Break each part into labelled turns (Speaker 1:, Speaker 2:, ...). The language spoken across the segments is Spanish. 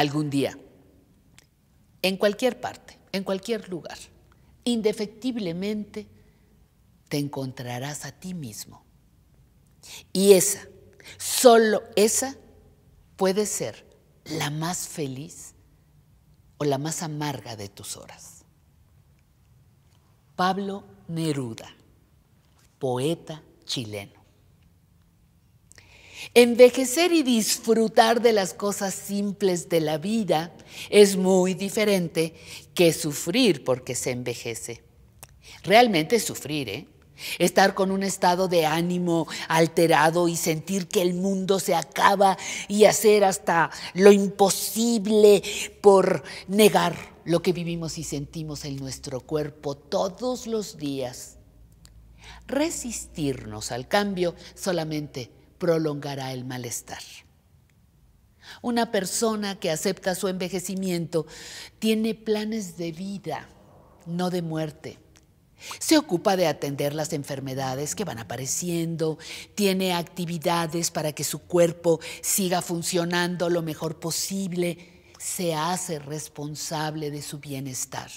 Speaker 1: algún día, en cualquier parte, en cualquier lugar, indefectiblemente te encontrarás a ti mismo. Y esa, solo esa, puede ser la más feliz o la más amarga de tus horas. Pablo Neruda, poeta chileno. Envejecer y disfrutar de las cosas simples de la vida es muy diferente que sufrir porque se envejece. Realmente es sufrir, ¿eh? Estar con un estado de ánimo alterado y sentir que el mundo se acaba y hacer hasta lo imposible por negar lo que vivimos y sentimos en nuestro cuerpo todos los días. Resistirnos al cambio solamente prolongará el malestar. Una persona que acepta su envejecimiento tiene planes de vida, no de muerte. Se ocupa de atender las enfermedades que van apareciendo, tiene actividades para que su cuerpo siga funcionando lo mejor posible, se hace responsable de su bienestar.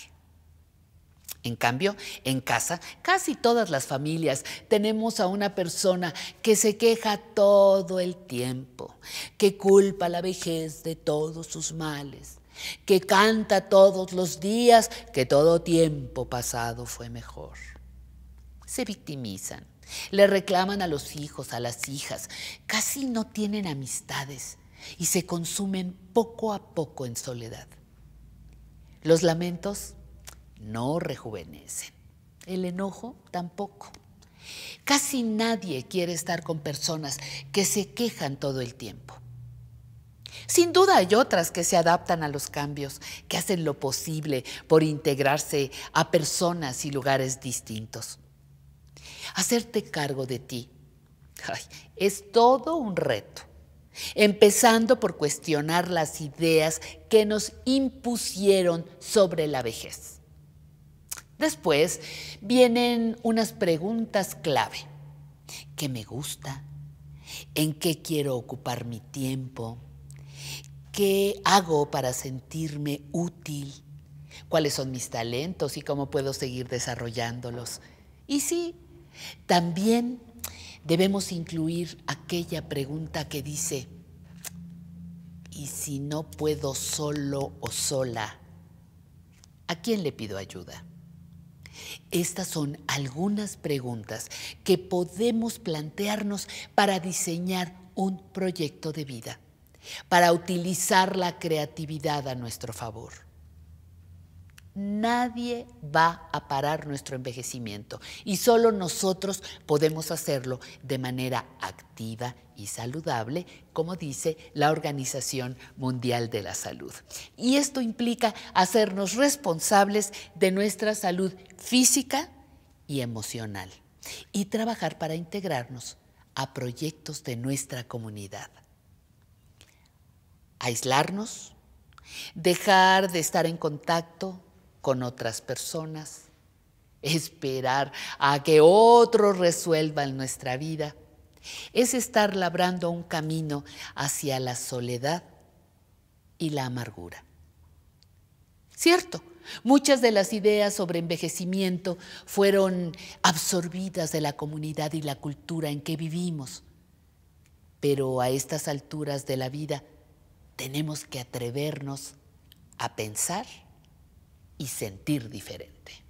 Speaker 1: En cambio, en casa, casi todas las familias tenemos a una persona que se queja todo el tiempo, que culpa la vejez de todos sus males, que canta todos los días que todo tiempo pasado fue mejor. Se victimizan, le reclaman a los hijos, a las hijas, casi no tienen amistades y se consumen poco a poco en soledad. Los lamentos no rejuvenece. El enojo tampoco. Casi nadie quiere estar con personas que se quejan todo el tiempo. Sin duda hay otras que se adaptan a los cambios, que hacen lo posible por integrarse a personas y lugares distintos. Hacerte cargo de ti es todo un reto, empezando por cuestionar las ideas que nos impusieron sobre la vejez. Después vienen unas preguntas clave. ¿Qué me gusta? ¿En qué quiero ocupar mi tiempo? ¿Qué hago para sentirme útil? ¿Cuáles son mis talentos y cómo puedo seguir desarrollándolos? Y sí, también debemos incluir aquella pregunta que dice, ¿y si no puedo solo o sola? ¿A quién le pido ayuda? Estas son algunas preguntas que podemos plantearnos para diseñar un proyecto de vida, para utilizar la creatividad a nuestro favor. Nadie va a parar nuestro envejecimiento y solo nosotros podemos hacerlo de manera activa y saludable, como dice la Organización Mundial de la Salud. Y esto implica hacernos responsables de nuestra salud física y emocional y trabajar para integrarnos a proyectos de nuestra comunidad. Aislarnos, dejar de estar en contacto con otras personas, esperar a que otros resuelvan nuestra vida, es estar labrando un camino hacia la soledad y la amargura. Cierto, muchas de las ideas sobre envejecimiento fueron absorbidas de la comunidad y la cultura en que vivimos, pero a estas alturas de la vida tenemos que atrevernos a pensar y sentir diferente.